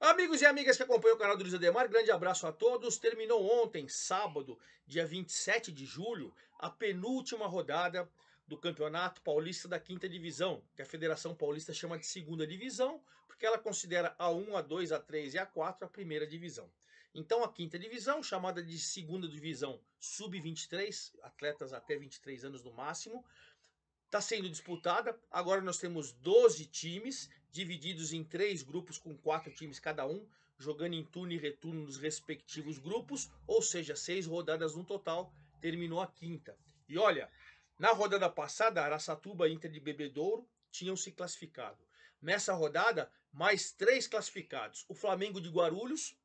Amigos e amigas que acompanham o canal do Luiz Ademar, grande abraço a todos. Terminou ontem, sábado, dia 27 de julho, a penúltima rodada do Campeonato Paulista da Quinta Divisão, que a Federação Paulista chama de Segunda Divisão, porque ela considera a 1, a 2, a 3 e a 4 a Primeira Divisão. Então, a Quinta Divisão, chamada de Segunda Divisão Sub-23, atletas até 23 anos no máximo, está sendo disputada. Agora nós temos 12 times, divididos em três grupos com quatro times cada um, jogando em turno e retorno nos respectivos grupos, ou seja, seis rodadas no total. Terminou a quinta. E olha, na rodada passada, Araçatuba e Inter de Bebedouro tinham se classificado. Nessa rodada, mais três classificados: o Flamengo de Guarulhos,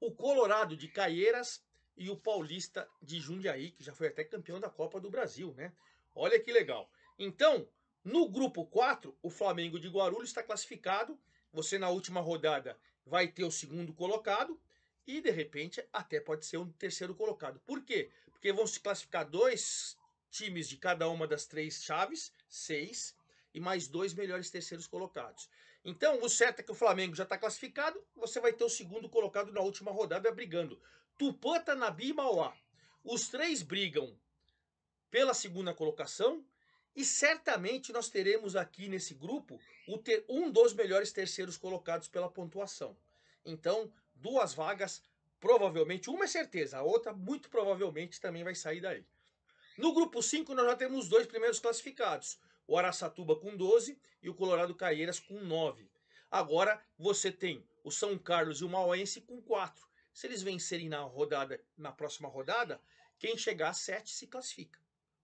o Colorado de Caieiras e o Paulista de Jundiaí, que já foi até campeão da Copa do Brasil, né? Olha que legal. Então, no grupo 4, o Flamengo de Guarulhos está classificado. Você, na última rodada, vai ter o segundo colocado e, de repente, até pode ser um terceiro colocado. Por quê? Porque vão se classificar dois times de cada uma das três chaves, seis, e mais dois melhores terceiros colocados. Então, o certo é que o Flamengo já está classificado, você vai ter o segundo colocado na última rodada brigando. Tupã, Tanabi tá e Mauá. Os três brigam pela segunda colocação e certamente nós teremos aqui nesse grupo ter, um dos melhores terceiros colocados pela pontuação. Então, duas vagas, provavelmente, uma é certeza, a outra muito provavelmente também vai sair daí. No grupo 5, nós já temos os dois primeiros classificados: o Araçatuba com 12 e o Colorado Caieiras com 9. Agora você tem o São Carlos e o Mauense com 4. Se eles vencerem na rodada, na próxima rodada, quem chegar a 7 se classifica.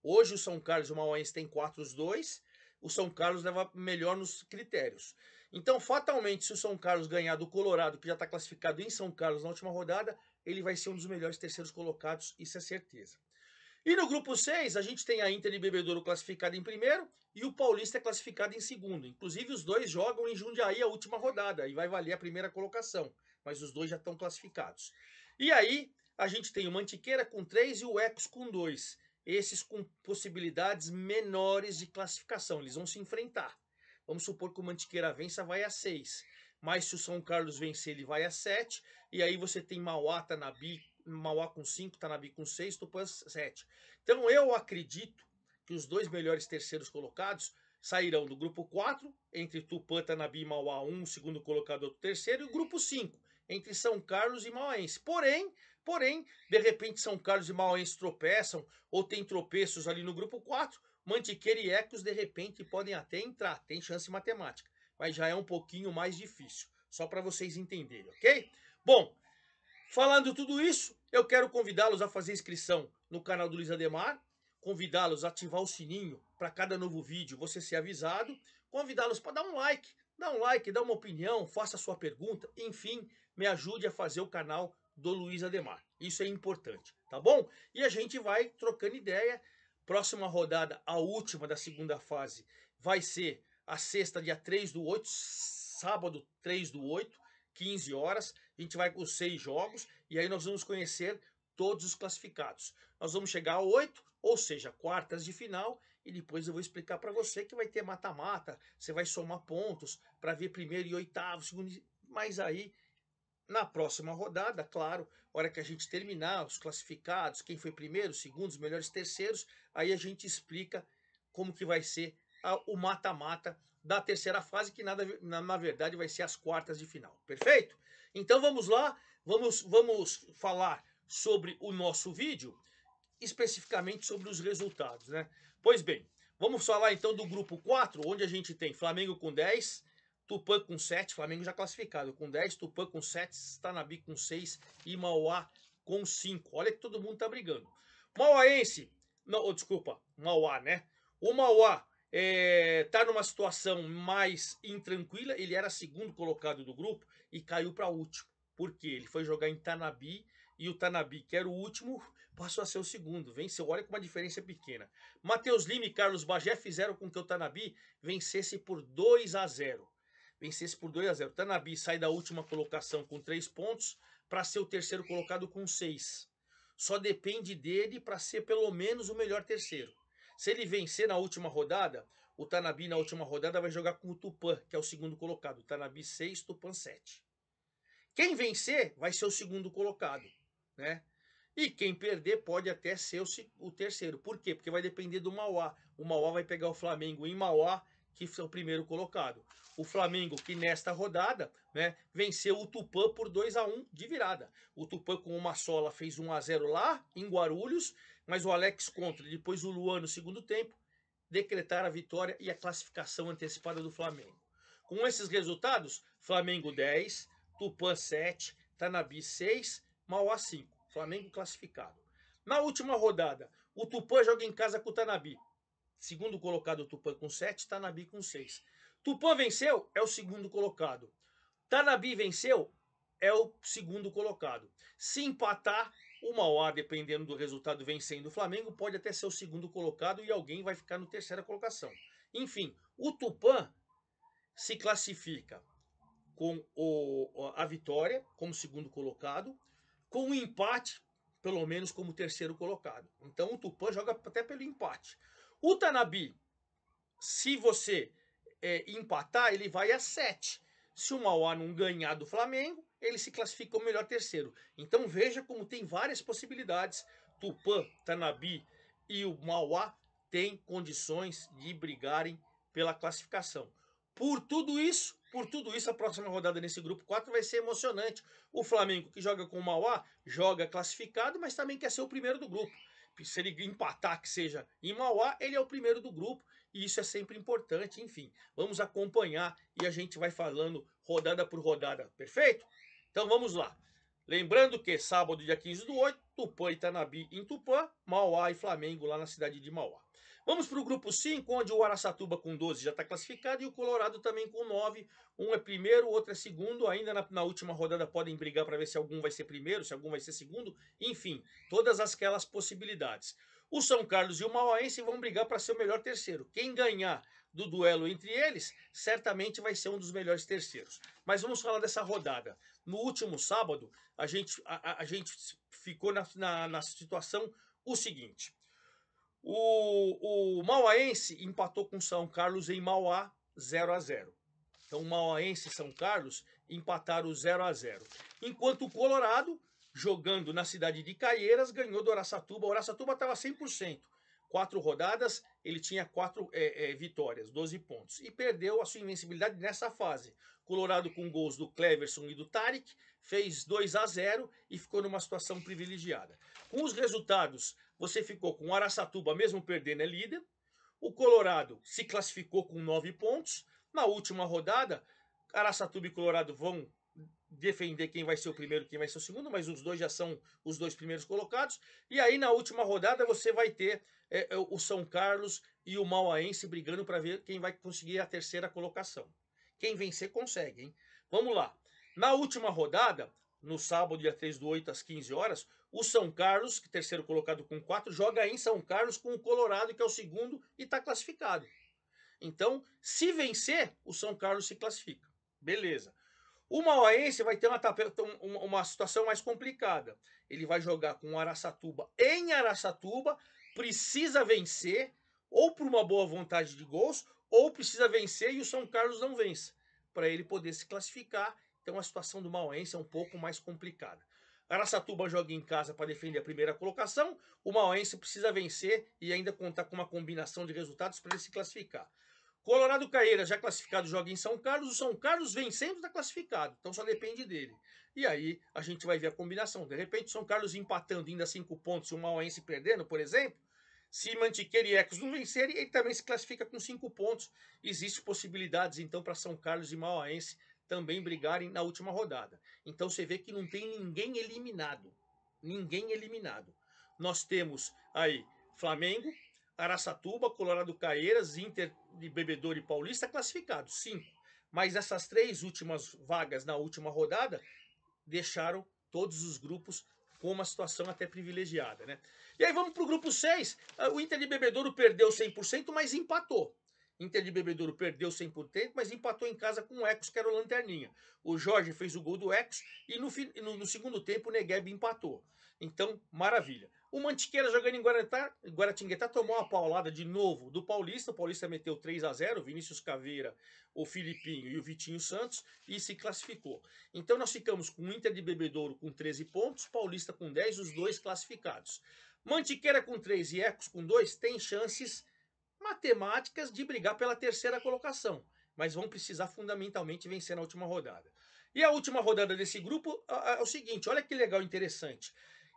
Hoje o São Carlos e o Mauense têm 4-2. O São Carlos leva melhor nos critérios. Então, fatalmente, se o São Carlos ganhar do Colorado, que já está classificado em São Carlos na última rodada, ele vai ser um dos melhores terceiros colocados, isso é certeza. E no grupo 6, a gente tem a Inter de Bebedouro classificada em primeiro e o Paulista é classificado em segundo. Inclusive, os dois jogam em Jundiaí a última rodada e vai valer a primeira colocação, mas os dois já estão classificados. E aí, a gente tem o Mantiqueira com 3 e o Ecos com 2 esses com possibilidades menores de classificação. Eles vão se enfrentar. Vamos supor que o Mantiqueira vença, vai a 6. Mas se o São Carlos vencer, ele vai a 7. E aí você tem Mauá, Tanabi, tá Mauá com 5, Tanabi tá com 6, Tupã 7. Então eu acredito que os dois melhores terceiros colocados sairão do grupo 4, entre Tupã, Tanabi tá e Mauá 1, um, segundo colocado, outro terceiro, e o grupo 5, entre São Carlos e Mauáense. Porém, Porém, de repente, São Carlos e Mauense tropeçam ou tem tropeços ali no grupo 4. Mantiqueira e Ecos, de repente, podem até entrar, tem chance matemática, mas já é um pouquinho mais difícil, só para vocês entenderem, ok? Bom, falando tudo isso, eu quero convidá-los a fazer inscrição no canal do Luiz Ademar, convidá-los a ativar o sininho para cada novo vídeo você ser avisado, convidá-los para dar um like, dá um like, dá uma opinião, faça sua pergunta, enfim, me ajude a fazer o canal do Luiz Ademar. Isso é importante, tá bom? E a gente vai trocando ideia. Próxima rodada, a última da segunda fase, vai ser a sexta, dia 3 do 8, sábado 3 do 8, 15 horas. A gente vai com seis jogos e aí nós vamos conhecer todos os classificados. Nós vamos chegar a oito, ou seja, quartas de final, e depois eu vou explicar para você que vai ter mata-mata, você vai somar pontos para ver primeiro e oitavo, segundo, mas aí na próxima rodada, claro, hora que a gente terminar os classificados, quem foi primeiro, segundo, os melhores terceiros, aí a gente explica como que vai ser a, o mata-mata da terceira fase, que nada, na, na, verdade vai ser as quartas de final. Perfeito? Então vamos lá, vamos, vamos falar sobre o nosso vídeo, especificamente sobre os resultados, né? Pois bem, vamos falar então do grupo 4, onde a gente tem Flamengo com 10, Tupã com 7, Flamengo já classificado. Com 10, Tupã com 7, Tanabi com 6 e Mauá com 5. Olha que todo mundo tá brigando. Mauáense, não, oh, desculpa, Mauá, né? O Mauá é, tá numa situação mais intranquila. Ele era segundo colocado do grupo e caiu para último. Porque ele foi jogar em Tanabi e o Tanabi, que era o último, passou a ser o segundo. Venceu, olha com uma diferença é pequena. Matheus Lima e Carlos Bagé fizeram com que o Tanabi vencesse por 2 a 0 vencesse por 2 a 0. Tanabi sai da última colocação com 3 pontos para ser o terceiro colocado com 6. Só depende dele para ser pelo menos o melhor terceiro. Se ele vencer na última rodada, o Tanabi na última rodada vai jogar com o Tupã, que é o segundo colocado. Tanabi 6, Tupã 7. Quem vencer vai ser o segundo colocado, né? E quem perder pode até ser o, o terceiro. Por quê? Porque vai depender do Mauá. O Mauá vai pegar o Flamengo em Mauá que foi o primeiro colocado. O Flamengo, que nesta rodada né, venceu o Tupã por 2 a 1 de virada. O Tupã com uma sola fez 1 a 0 lá em Guarulhos, mas o Alex contra, depois o Luan no segundo tempo, decretaram a vitória e a classificação antecipada do Flamengo. Com esses resultados, Flamengo 10, Tupã 7, Tanabi 6, Mauá 5. Flamengo classificado. Na última rodada, o Tupã joga em casa com o Tanabi. Segundo colocado, Tupã com 7, Tanabi com 6. Tupã venceu, é o segundo colocado. Tanabi venceu, é o segundo colocado. Se empatar, o Mauá, dependendo do resultado vencendo o Flamengo, pode até ser o segundo colocado e alguém vai ficar no terceira colocação. Enfim, o Tupã se classifica com o, a vitória como segundo colocado, com o empate, pelo menos como terceiro colocado. Então o Tupã joga até pelo empate. O Tanabi, se você é, empatar, ele vai a 7. Se o Mauá não ganhar do Flamengo, ele se classifica melhor terceiro. Então veja como tem várias possibilidades. Tupã, Tanabi e o Mauá têm condições de brigarem pela classificação. Por tudo isso, por tudo isso, a próxima rodada nesse grupo 4 vai ser emocionante. O Flamengo, que joga com o Mauá, joga classificado, mas também quer ser o primeiro do grupo se ele empatar que seja em Mauá, ele é o primeiro do grupo e isso é sempre importante, enfim. Vamos acompanhar e a gente vai falando rodada por rodada, perfeito? Então vamos lá. Lembrando que sábado, dia 15 do 8, Tupã e Itanabi em Tupã, Mauá e Flamengo lá na cidade de Mauá. Vamos para o grupo 5, onde o Araçatuba com 12 já está classificado e o Colorado também com 9. Um é primeiro, outro é segundo. Ainda na, na última rodada podem brigar para ver se algum vai ser primeiro, se algum vai ser segundo. Enfim, todas aquelas possibilidades. O São Carlos e o Mauáense vão brigar para ser o melhor terceiro. Quem ganhar do duelo entre eles, certamente vai ser um dos melhores terceiros. Mas vamos falar dessa rodada. No último sábado, a gente, a, a gente ficou na, na, na, situação o seguinte. O, o Mauaense empatou com São Carlos em Mauá 0 a 0 Então, o Mauaense e São Carlos empataram 0 a 0 Enquanto o Colorado, jogando na cidade de Caieiras, ganhou do Aracatuba O Oraçatuba estava 100% quatro rodadas, ele tinha quatro é, é, vitórias, 12 pontos. E perdeu a sua invencibilidade nessa fase. Colorado com gols do Cleverson e do Tarek, fez 2 a 0 e ficou numa situação privilegiada. Com os resultados, você ficou com o Araçatuba, mesmo perdendo, é líder. O Colorado se classificou com 9 pontos. Na última rodada, Araçatuba e Colorado vão defender quem vai ser o primeiro, quem vai ser o segundo, mas os dois já são os dois primeiros colocados. E aí na última rodada você vai ter é, é, o São Carlos e o Mauaense brigando para ver quem vai conseguir a terceira colocação. Quem vencer consegue, hein? Vamos lá. Na última rodada, no sábado, dia 3 do 8 às 15 horas, o São Carlos, que terceiro colocado com 4, joga em São Carlos com o Colorado, que é o segundo, e está classificado. Então, se vencer, o São Carlos se classifica. Beleza. O Mauaense vai ter uma, uma, situação mais complicada. Ele vai jogar com o Araçatuba em Araçatuba precisa vencer, ou por uma boa vontade de gols, ou precisa vencer e o São Carlos não vence, para ele poder se classificar. Então a situação do Mauense é um pouco mais complicada. Araçatuba joga em casa para defender a primeira colocação. O Mauense precisa vencer e ainda contar com uma combinação de resultados para ele se classificar. Colorado Caeira, já classificado, joga em São Carlos. O São Carlos vencendo está classificado, então só depende dele. E aí a gente vai ver a combinação. De repente, São Carlos empatando ainda cinco pontos e o Mauense perdendo, por exemplo. Se Mantiqueira e Ecos não vencerem, ele também se classifica com cinco pontos. Existem possibilidades, então, para São Carlos e Mauaense também brigarem na última rodada. Então você vê que não tem ninguém eliminado. Ninguém eliminado. Nós temos aí Flamengo, Araçatuba, Colorado Caeiras, Inter de Bebedouro e Paulista classificados, cinco. Mas essas três últimas vagas na última rodada deixaram todos os grupos com uma situação até privilegiada, né? E aí vamos para o grupo 6. Ah, o Inter de Bebedouro perdeu 100%, mas empatou. Inter de Bebedouro perdeu 100%, mas empatou em casa com o Ecos, que era o Lanterninha. O Jorge fez o gol do Ecos e no, no, no segundo tempo o Negueb empatou. Então, maravilha. O Mantiqueira jogando em Guaratá, Guaratinguetá tomou uma paulada de novo do Paulista. O Paulista meteu 3 a 0 Vinícius Caveira, o Filipinho e o Vitinho Santos e se classificou. Então nós ficamos com o Inter de Bebedouro com 13 pontos, Paulista com 10, os dois classificados. Mantiqueira com 3 e Ecos com 2 tem chances matemáticas de brigar pela terceira colocação, mas vão precisar fundamentalmente vencer na última rodada. E a última rodada desse grupo é o seguinte, olha que legal, interessante.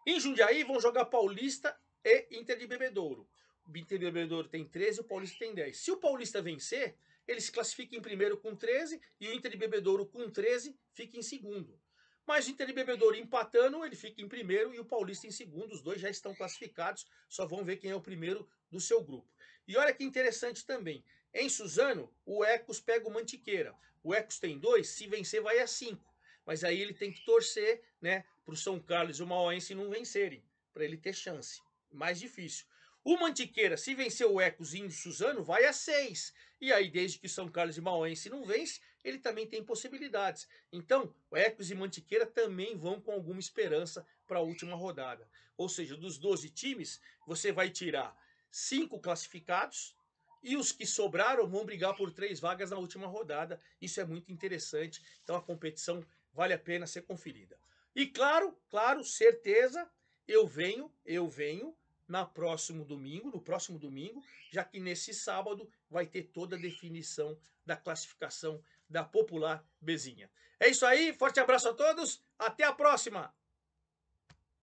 Em Jundiaí vão jogar Paulista e Inter de Bebedouro. O Inter de Bebedouro tem 13, o Paulista tem 10. Se o Paulista vencer, ele se classifica em primeiro com 13 e o Inter de Bebedouro com 13 fica em segundo. Mas o Inter de Bebedouro empatando, ele fica em primeiro e o Paulista em segundo. Os dois já estão classificados, só vão ver quem é o primeiro do seu grupo. E olha que interessante também. Em Suzano, o Ecos pega o Mantiqueira. O Ecos tem dois, se vencer vai a cinco. Mas aí ele tem que torcer, né, para o São Carlos e o Mauense não vencerem, para ele ter chance. Mais difícil. O Mantiqueira, se vencer o Ecos e o Suzano, vai a seis. E aí, desde que o São Carlos e o Mauense não vence, ele também tem possibilidades. Então, o Ecos e Mantiqueira também vão com alguma esperança para a última rodada. Ou seja, dos 12 times, você vai tirar cinco classificados e os que sobraram vão brigar por três vagas na última rodada. Isso é muito interessante. Então, a competição vale a pena ser conferida. E claro, claro, certeza, eu venho, eu venho na próximo domingo, no próximo domingo, já que nesse sábado vai ter toda a definição da classificação da Popular Bezinha. É isso aí, forte abraço a todos, até a próxima.